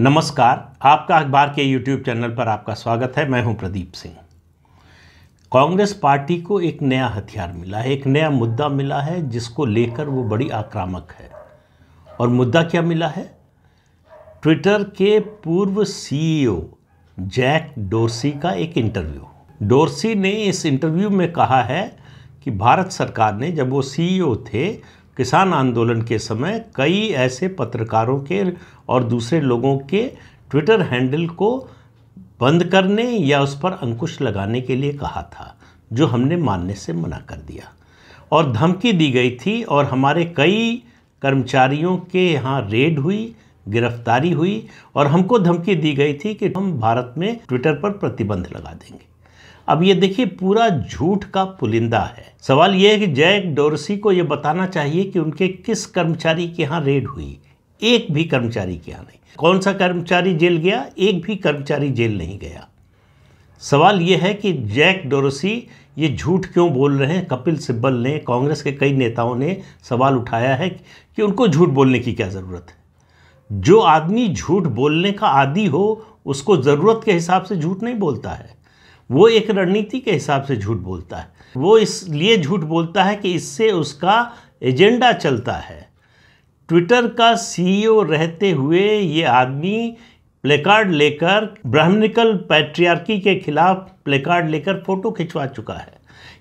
नमस्कार आपका अखबार के यूट्यूब चैनल पर आपका स्वागत है मैं हूं प्रदीप सिंह कांग्रेस पार्टी को एक नया हथियार मिला है एक नया मुद्दा मिला है जिसको लेकर वो बड़ी आक्रामक है और मुद्दा क्या मिला है ट्विटर के पूर्व सीईओ e जैक डोरसी का एक इंटरव्यू डोरसी ने इस इंटरव्यू में कहा है कि भारत सरकार ने जब वो सीईओ e थे किसान आंदोलन के समय कई ऐसे पत्रकारों के और दूसरे लोगों के ट्विटर हैंडल को बंद करने या उस पर अंकुश लगाने के लिए कहा था जो हमने मानने से मना कर दिया और धमकी दी गई थी और हमारे कई कर्मचारियों के यहाँ रेड हुई गिरफ्तारी हुई और हमको धमकी दी गई थी कि हम भारत में ट्विटर पर प्रतिबंध लगा देंगे अब ये देखिए पूरा झूठ का पुलिंदा है सवाल यह है कि जैक डोरसी को यह बताना चाहिए कि उनके किस कर्मचारी के यहाँ रेड हुई एक भी कर्मचारी के यहाँ नहीं कौन सा कर्मचारी जेल गया एक भी कर्मचारी जेल नहीं गया सवाल यह है कि जैक डोरसी ये झूठ क्यों बोल रहे हैं कपिल सिब्बल ने कांग्रेस के कई नेताओं ने सवाल उठाया है कि उनको झूठ बोलने की क्या ज़रूरत है जो आदमी झूठ बोलने का आदि हो उसको ज़रूरत के हिसाब से झूठ नहीं बोलता है वो एक रणनीति के हिसाब से झूठ बोलता है वो इसलिए झूठ बोलता है कि इससे उसका एजेंडा चलता है ट्विटर का सीईओ रहते हुए ये आदमी प्लेकार्ड लेकर ब्राह्मणिकल पैट्रियार्की के खिलाफ प्लेकार्ड लेकर फ़ोटो खिंचवा चुका है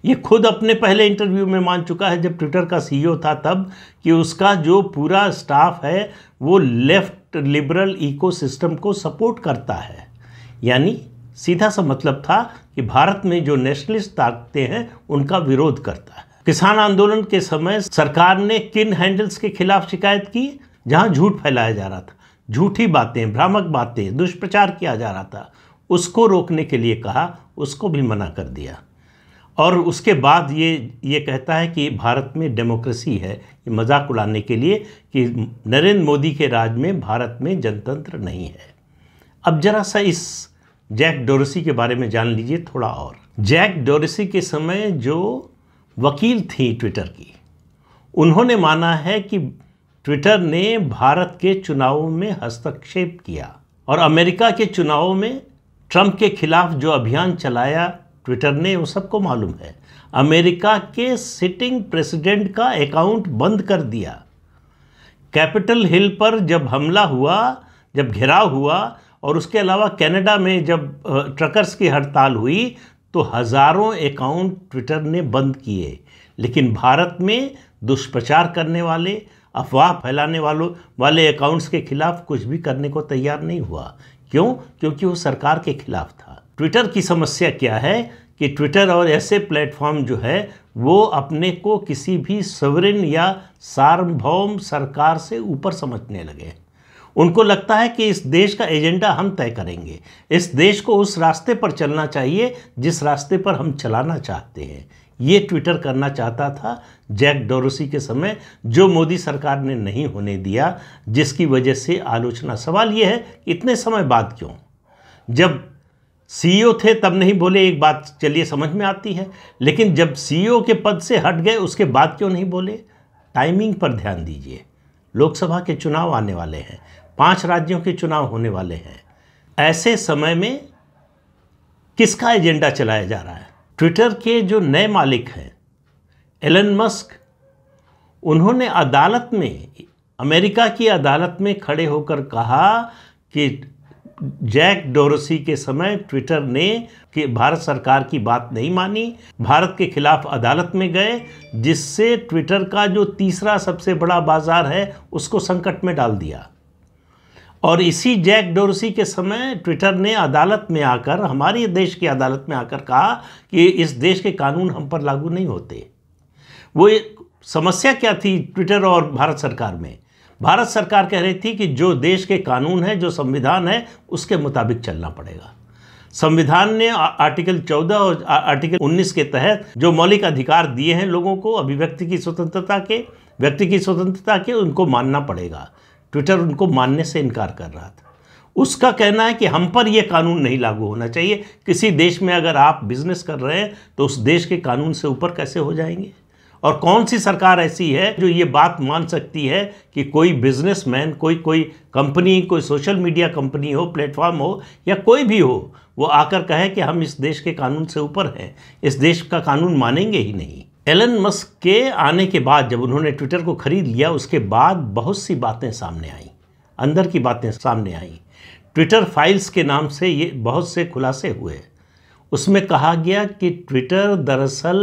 ये खुद अपने पहले इंटरव्यू में मान चुका है जब ट्विटर का सीईओ था तब कि उसका जो पूरा स्टाफ है वो लेफ्ट लिबरल इकोसिस्टम को सपोर्ट करता है यानी सीधा सा मतलब था कि भारत में जो नेशनलिस्ट ताकतें हैं उनका विरोध करता है किसान आंदोलन के समय सरकार ने किन हैंडल्स के खिलाफ शिकायत की जहां झूठ फैलाया जा रहा था झूठी बातें भ्रामक बातें दुष्प्रचार किया जा रहा था उसको रोकने के लिए कहा उसको भी मना कर दिया और उसके बाद ये ये कहता है कि भारत में डेमोक्रेसी है ये मजाक उड़ाने के लिए कि नरेंद्र मोदी के राज में भारत में जनतंत्र नहीं है अब जरा सा इस जैक डोरसी के बारे में जान लीजिए थोड़ा और जैक डोरसी के समय जो वकील थी ट्विटर की उन्होंने माना है कि ट्विटर ने भारत के चुनावों में हस्तक्षेप किया और अमेरिका के चुनावों में ट्रंप के खिलाफ जो अभियान चलाया ट्विटर ने वो सबको मालूम है अमेरिका के सिटिंग प्रेसिडेंट का अकाउंट बंद कर दिया कैपिटल हिल पर जब हमला हुआ जब घेराव हुआ और उसके अलावा कनाडा में जब ट्रकर्स की हड़ताल हुई तो हज़ारों अकाउंट ट्विटर ने बंद किए लेकिन भारत में दुष्प्रचार करने वाले अफवाह फैलाने वालों वाले अकाउंट्स के खिलाफ कुछ भी करने को तैयार नहीं हुआ क्यों क्योंकि वो सरकार के खिलाफ था ट्विटर की समस्या क्या है कि ट्विटर और ऐसे प्लेटफॉर्म जो है वो अपने को किसी भी सवरिन या सार्वभौम सरकार से ऊपर समझने लगे उनको लगता है कि इस देश का एजेंडा हम तय करेंगे इस देश को उस रास्ते पर चलना चाहिए जिस रास्ते पर हम चलाना चाहते हैं ये ट्विटर करना चाहता था जैक डोरोसी के समय जो मोदी सरकार ने नहीं होने दिया जिसकी वजह से आलोचना सवाल ये है इतने समय बाद क्यों जब सीईओ थे तब नहीं बोले एक बात चलिए समझ में आती है लेकिन जब सीईओ के पद से हट गए उसके बाद क्यों नहीं बोले टाइमिंग पर ध्यान दीजिए लोकसभा के चुनाव आने वाले हैं पांच राज्यों के चुनाव होने वाले हैं ऐसे समय में किसका एजेंडा चलाया जा रहा है ट्विटर के जो नए मालिक हैं एलन मस्क उन्होंने अदालत में अमेरिका की अदालत में खड़े होकर कहा कि जैक डोरसी के समय ट्विटर ने कि भारत सरकार की बात नहीं मानी भारत के खिलाफ अदालत में गए जिससे ट्विटर का जो तीसरा सबसे बड़ा बाजार है उसको संकट में डाल दिया और इसी जैक डोरसी के समय ट्विटर ने अदालत में आकर हमारी देश की अदालत में आकर कहा कि इस देश के कानून हम पर लागू नहीं होते वो समस्या क्या थी ट्विटर और भारत सरकार में भारत सरकार कह रही थी कि जो देश के कानून है जो संविधान है उसके मुताबिक चलना पड़ेगा संविधान ने आर्टिकल 14 और आर्टिकल 19 के तहत जो मौलिक अधिकार दिए हैं लोगों को अभिव्यक्ति की स्वतंत्रता के व्यक्ति की स्वतंत्रता के उनको मानना पड़ेगा ट्विटर उनको मानने से इनकार कर रहा था उसका कहना है कि हम पर यह कानून नहीं लागू होना चाहिए किसी देश में अगर आप बिजनेस कर रहे हैं तो उस देश के कानून से ऊपर कैसे हो जाएंगे और कौन सी सरकार ऐसी है जो ये बात मान सकती है कि कोई बिजनेसमैन कोई कोई कंपनी कोई सोशल मीडिया कंपनी हो प्लेटफॉर्म हो या कोई भी हो वो आकर कहे कि हम इस देश के कानून से ऊपर हैं इस देश का कानून मानेंगे ही नहीं एलन मस्क के आने के बाद जब उन्होंने ट्विटर को खरीद लिया उसके बाद बहुत सी बातें सामने आईं अंदर की बातें सामने आईं ट्विटर फाइल्स के नाम से ये बहुत से खुलासे हुए उसमें कहा गया कि ट्विटर दरअसल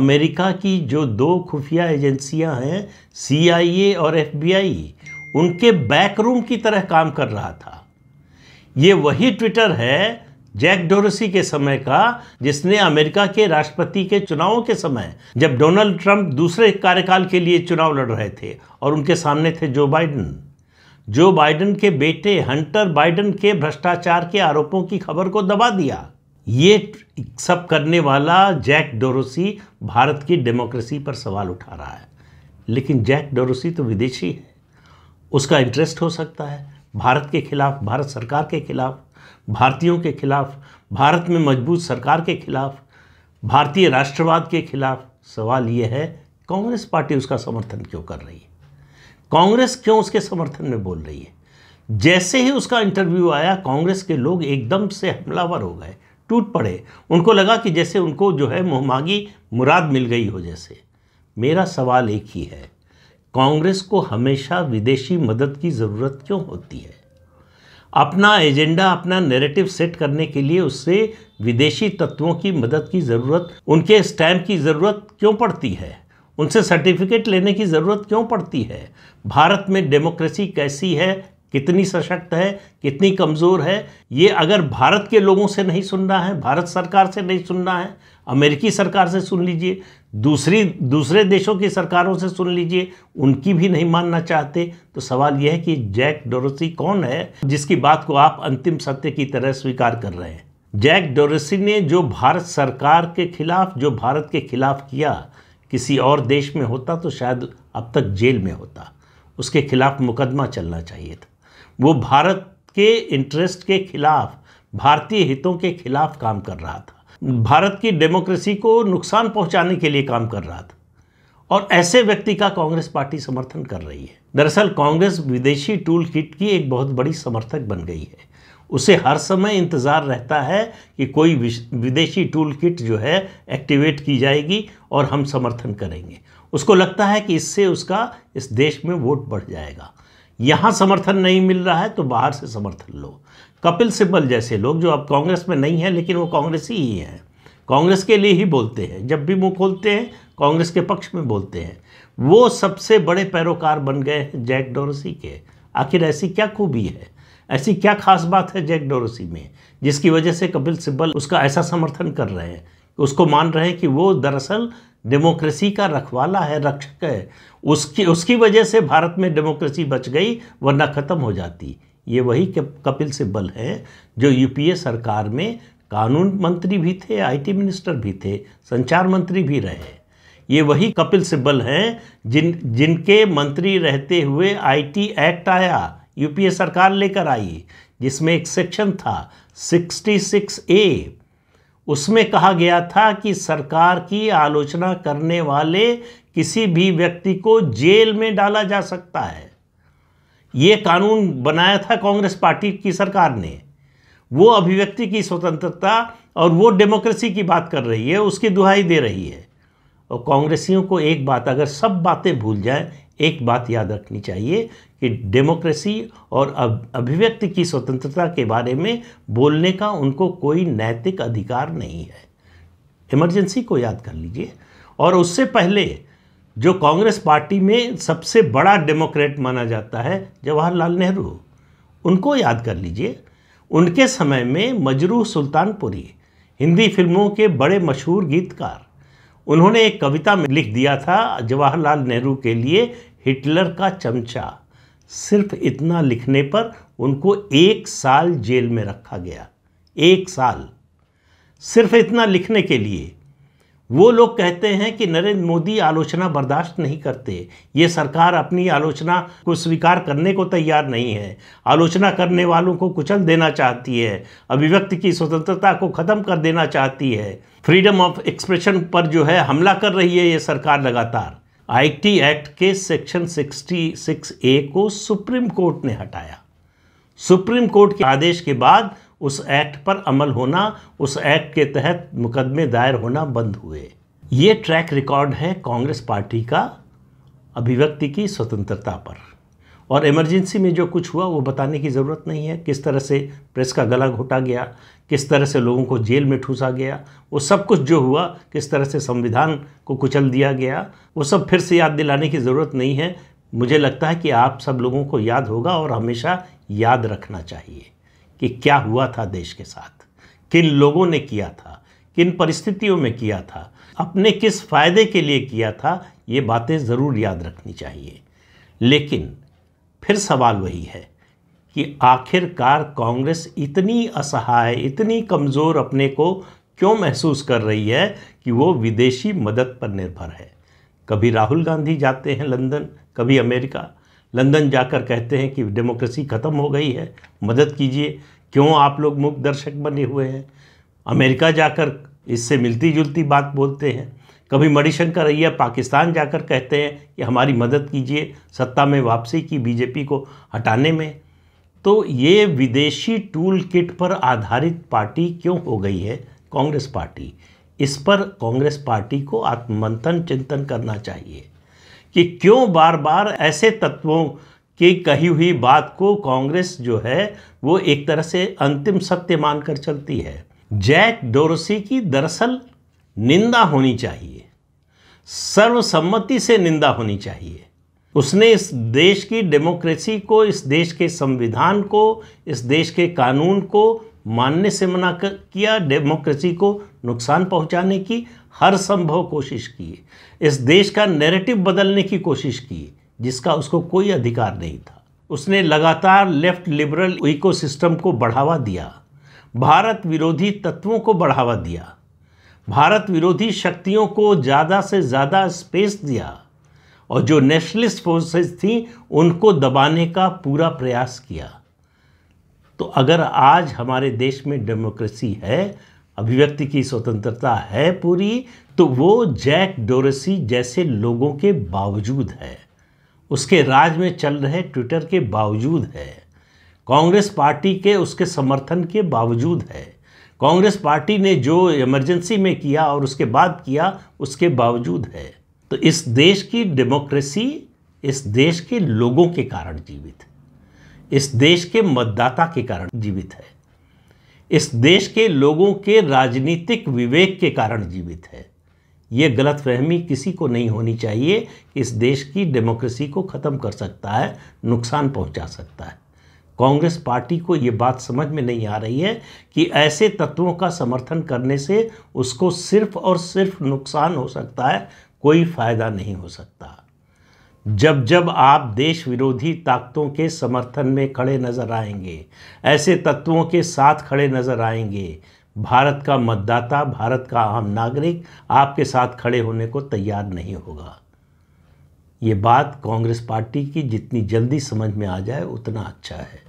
अमेरिका की जो दो खुफिया एजेंसियां हैं सीआईए और एफबीआई उनके बैकरूम की तरह काम कर रहा था ये वही ट्विटर है जैक डोरसी के समय का जिसने अमेरिका के राष्ट्रपति के चुनावों के समय जब डोनाल्ड ट्रंप दूसरे कार्यकाल के लिए चुनाव लड़ रहे थे और उनके सामने थे जो बाइडन जो बाइडन के बेटे हंटर बाइडन के भ्रष्टाचार के आरोपों की खबर को दबा दिया ये सब करने वाला जैक डोरोसी भारत की डेमोक्रेसी पर सवाल उठा रहा है लेकिन जैक डोरोसी तो विदेशी है उसका इंटरेस्ट हो सकता है भारत के खिलाफ भारत सरकार के खिलाफ भारतीयों के खिलाफ भारत में मजबूत सरकार के खिलाफ भारतीय राष्ट्रवाद के खिलाफ सवाल ये है कांग्रेस पार्टी उसका समर्थन क्यों कर रही है कांग्रेस क्यों उसके समर्थन में बोल रही है जैसे ही उसका इंटरव्यू आया कांग्रेस के लोग एकदम से हमलावर हो गए टूट पड़े उनको लगा कि जैसे उनको जो है मोहमागी मुराद मिल गई हो जैसे मेरा सवाल एक ही है कांग्रेस को हमेशा विदेशी मदद की ज़रूरत क्यों होती है अपना एजेंडा अपना नैरेटिव सेट करने के लिए उससे विदेशी तत्वों की मदद की ज़रूरत उनके स्टैम्प की ज़रूरत क्यों पड़ती है उनसे सर्टिफिकेट लेने की ज़रूरत क्यों पड़ती है भारत में डेमोक्रेसी कैसी है कितनी सशक्त है कितनी कमज़ोर है ये अगर भारत के लोगों से नहीं सुनना है भारत सरकार से नहीं सुनना है अमेरिकी सरकार से सुन लीजिए दूसरी दूसरे देशों की सरकारों से सुन लीजिए उनकी भी नहीं मानना चाहते तो सवाल यह है कि जैक डोरेसी कौन है जिसकी बात को आप अंतिम सत्य की तरह स्वीकार कर रहे हैं जैक डोरेसी ने जो भारत सरकार के खिलाफ जो भारत के खिलाफ किया किसी और देश में होता तो शायद अब तक जेल में होता उसके खिलाफ मुकदमा चलना चाहिए था वो भारत के इंटरेस्ट के खिलाफ भारतीय हितों के खिलाफ काम कर रहा था भारत की डेमोक्रेसी को नुकसान पहुंचाने के लिए काम कर रहा था और ऐसे व्यक्ति का कांग्रेस पार्टी समर्थन कर रही है दरअसल कांग्रेस विदेशी टूल किट की एक बहुत बड़ी समर्थक बन गई है उसे हर समय इंतज़ार रहता है कि कोई विदेशी टूल किट जो है एक्टिवेट की जाएगी और हम समर्थन करेंगे उसको लगता है कि इससे उसका इस देश में वोट बढ़ जाएगा यहाँ समर्थन नहीं मिल रहा है तो बाहर से समर्थन लो कपिल सिब्बल जैसे लोग जो अब कांग्रेस में नहीं है लेकिन वो कांग्रेसी ही हैं कांग्रेस के लिए ही बोलते हैं जब भी मुंह खोलते हैं कांग्रेस के पक्ष में बोलते हैं वो सबसे बड़े पैरोकार बन गए हैं जैक डोरसी के आखिर ऐसी क्या खूबी है ऐसी क्या खास बात है जैक डोरसी में जिसकी वजह से कपिल सिब्बल उसका ऐसा समर्थन कर रहे हैं उसको मान रहे हैं कि वो दरअसल डेमोक्रेसी का रखवाला है रक्षक है उसकी उसकी वजह से भारत में डेमोक्रेसी बच गई वरना ख़त्म हो जाती ये वही कपिल सिब्बल हैं जो यूपीए सरकार में कानून मंत्री भी थे आईटी मिनिस्टर भी थे संचार मंत्री भी रहे ये वही कपिल सिब्बल हैं जिन जिनके मंत्री रहते हुए आईटी एक्ट आया यूपीए सरकार लेकर आई जिसमें एक सेक्शन था 66 ए उसमें कहा गया था कि सरकार की आलोचना करने वाले किसी भी व्यक्ति को जेल में डाला जा सकता है ये कानून बनाया था कांग्रेस पार्टी की सरकार ने वो अभिव्यक्ति की स्वतंत्रता और वो डेमोक्रेसी की बात कर रही है उसकी दुहाई दे रही है और कांग्रेसियों को एक बात अगर सब बातें भूल जाएं एक बात याद रखनी चाहिए कि डेमोक्रेसी और अभिव्यक्ति की स्वतंत्रता के बारे में बोलने का उनको कोई नैतिक अधिकार नहीं है इमरजेंसी को याद कर लीजिए और उससे पहले जो कांग्रेस पार्टी में सबसे बड़ा डेमोक्रेट माना जाता है जवाहरलाल नेहरू उनको याद कर लीजिए उनके समय में मजरू सुल्तानपुरी हिंदी फिल्मों के बड़े मशहूर गीतकार उन्होंने एक कविता में लिख दिया था जवाहरलाल नेहरू के लिए हिटलर का चमचा सिर्फ इतना लिखने पर उनको एक साल जेल में रखा गया एक साल सिर्फ इतना लिखने के लिए वो लोग कहते हैं कि नरेंद्र मोदी आलोचना बर्दाश्त नहीं करते ये सरकार अपनी आलोचना को स्वीकार करने को तैयार नहीं है आलोचना करने वालों को कुचल देना चाहती है अभिव्यक्ति की स्वतंत्रता को ख़त्म कर देना चाहती है फ्रीडम ऑफ एक्सप्रेशन पर जो है हमला कर रही है ये सरकार लगातार आईटी एक्ट के सेक्शन 66 ए को सुप्रीम कोर्ट ने हटाया सुप्रीम कोर्ट के आदेश के बाद उस एक्ट पर अमल होना उस एक्ट के तहत मुकदमे दायर होना बंद हुए ये ट्रैक रिकॉर्ड है कांग्रेस पार्टी का अभिव्यक्ति की स्वतंत्रता पर और इमरजेंसी में जो कुछ हुआ वो बताने की ज़रूरत नहीं है किस तरह से प्रेस का गला घोटा गया किस तरह से लोगों को जेल में ठूसा गया वो सब कुछ जो हुआ किस तरह से संविधान को कुचल दिया गया वो सब फिर से याद दिलाने की ज़रूरत नहीं है मुझे लगता है कि आप सब लोगों को याद होगा और हमेशा याद रखना चाहिए कि क्या हुआ था देश के साथ किन लोगों ने किया था किन परिस्थितियों में किया था अपने किस फायदे के लिए किया था ये बातें ज़रूर याद रखनी चाहिए लेकिन फिर सवाल वही है कि आखिरकार कांग्रेस इतनी असहाय इतनी कमज़ोर अपने को क्यों महसूस कर रही है कि वो विदेशी मदद पर निर्भर है कभी राहुल गांधी जाते हैं लंदन कभी अमेरिका लंदन जाकर कहते हैं कि डेमोक्रेसी ख़त्म हो गई है मदद कीजिए क्यों आप लोग मूक दर्शक बने हुए हैं अमेरिका जाकर इससे मिलती जुलती बात बोलते हैं कभी मणिशंकर अय्यर पाकिस्तान जाकर कहते हैं कि हमारी मदद कीजिए सत्ता में वापसी की बीजेपी को हटाने में तो ये विदेशी टूल किट पर आधारित पार्टी क्यों हो गई है कांग्रेस पार्टी इस पर कांग्रेस पार्टी को आत्ममंथन चिंतन करना चाहिए कि क्यों बार बार ऐसे तत्वों की कही हुई बात को कांग्रेस जो है वो एक तरह से अंतिम सत्य मानकर चलती है जैक डोरसी की दरअसल निंदा होनी चाहिए सर्वसम्मति से निंदा होनी चाहिए उसने इस देश की डेमोक्रेसी को इस देश के संविधान को इस देश के कानून को मानने से मना कर, किया डेमोक्रेसी को नुकसान पहुंचाने की हर संभव कोशिश की इस देश का नैरेटिव बदलने की कोशिश की जिसका उसको कोई अधिकार नहीं था उसने लगातार लेफ्ट लिबरल इकोसिस्टम को बढ़ावा दिया भारत विरोधी तत्वों को बढ़ावा दिया भारत विरोधी शक्तियों को ज़्यादा से ज़्यादा स्पेस दिया और जो नेशनलिस्ट फोर्सेस थी उनको दबाने का पूरा प्रयास किया तो अगर आज हमारे देश में डेमोक्रेसी है अभिव्यक्ति की स्वतंत्रता है पूरी तो वो जैक डोरेसी जैसे लोगों के बावजूद है उसके राज में चल रहे ट्विटर के बावजूद है कांग्रेस पार्टी के उसके समर्थन के बावजूद है कांग्रेस पार्टी ने जो इमरजेंसी में किया और उसके बाद किया उसके बावजूद है तो इस देश की डेमोक्रेसी इस देश के लोगों के कारण जीवित है इस देश के मतदाता के कारण जीवित है इस देश के लोगों के राजनीतिक विवेक के कारण जीवित है ये गलतफहमी किसी को नहीं होनी चाहिए कि इस देश की डेमोक्रेसी को ख़त्म कर सकता है नुकसान पहुंचा सकता है कांग्रेस पार्टी को ये बात समझ में नहीं आ रही है कि ऐसे तत्वों का समर्थन करने से उसको सिर्फ और सिर्फ नुकसान हो सकता है कोई फ़ायदा नहीं हो सकता जब जब आप देश विरोधी ताकतों के समर्थन में खड़े नज़र आएंगे ऐसे तत्वों के साथ खड़े नज़र आएंगे भारत का मतदाता भारत का आम नागरिक आपके साथ खड़े होने को तैयार नहीं होगा ये बात कांग्रेस पार्टी की जितनी जल्दी समझ में आ जाए उतना अच्छा है